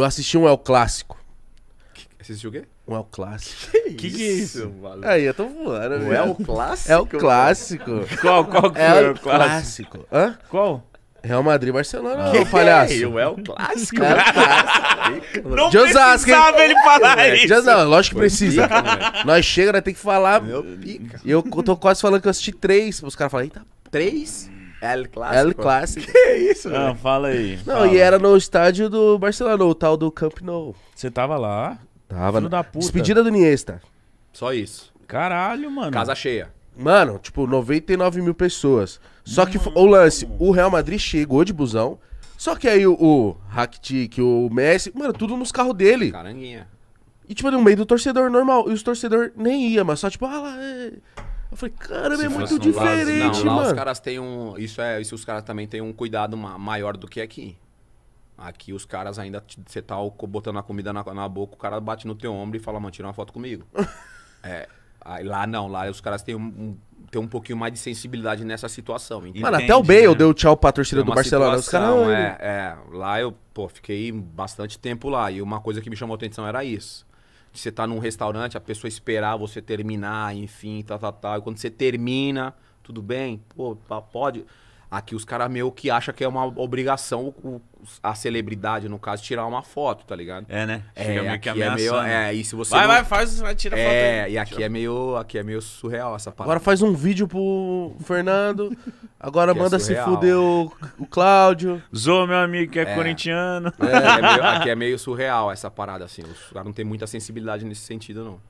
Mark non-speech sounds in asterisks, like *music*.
Eu assisti um El Clássico. Assistiu o quê? Um El Clássico. Que, que isso, Aí, eu tô voando, velho. Né? El Clássico? El Clássico. qual, qual que El, El Clássico? Hã? Qual? Real Madrid Barcelona, ah, palhaço. É, o El Clássico. El Clássico. *laughs* Não Just precisava ele falar isso. lógico que precisa. Pica, Nós chega, nós tem que falar. Meu pica. E eu tô quase falando que eu assisti três. Os caras falam, eita, três? El Clássico. El Clássico. *laughs* Que isso, velho? Não, fala aí. Não, fala. e era no estádio do Barcelona, o tal do Camp Nou. Você tava lá? Tava. Filho da puta. Despedida do Iniesta. Só isso. Caralho, mano. Casa cheia. Mano, tipo, 99 mil pessoas. Só que o lance, o Real Madrid chegou de busão. Só que aí o, o Rakitic, o Messi, mano, tudo nos carros dele. Caranguinha. E, tipo, no meio do torcedor normal. E os torcedor nem ia, mas só, tipo, ah lá. É... Eu falei, caramba, é muito diferente, mano lá mano. os caras têm um. Isso é. Isso os caras também têm um cuidado maior do que aqui. Aqui os caras ainda. Você tá botando a comida na, na boca, o cara bate no teu ombro e fala, mano, tira uma foto comigo. *laughs* é. Aí, lá não, lá os caras têm um, um, têm um pouquinho mais de sensibilidade nessa situação. Entende? Mano, até o Bale né? deu tchau pra torcida do Barcelona. Situação, os caras. É, é, lá eu, pô, fiquei bastante tempo lá. E uma coisa que me chamou atenção era isso de você estar tá num restaurante, a pessoa esperar você terminar, enfim, tá, tá, tá. E quando você termina, tudo bem? Pô, pode. Aqui os caras meio que acham que é uma obrigação o, a celebridade, no caso, tirar uma foto, tá ligado? É, né? É, Chega é, meio que ameaçando. é meio, é, e se você Vai, não... vai, faz, vai, tira é, foto. É, e aqui é meio, aqui é meio surreal essa parada. Agora faz um vídeo pro Fernando. Agora é manda é surreal, se fuder o, o Cláudio. Zô, meu amigo, que é, é. corintiano. É, é meio, *laughs* aqui é meio surreal essa parada assim. Os caras não tem muita sensibilidade nesse sentido não.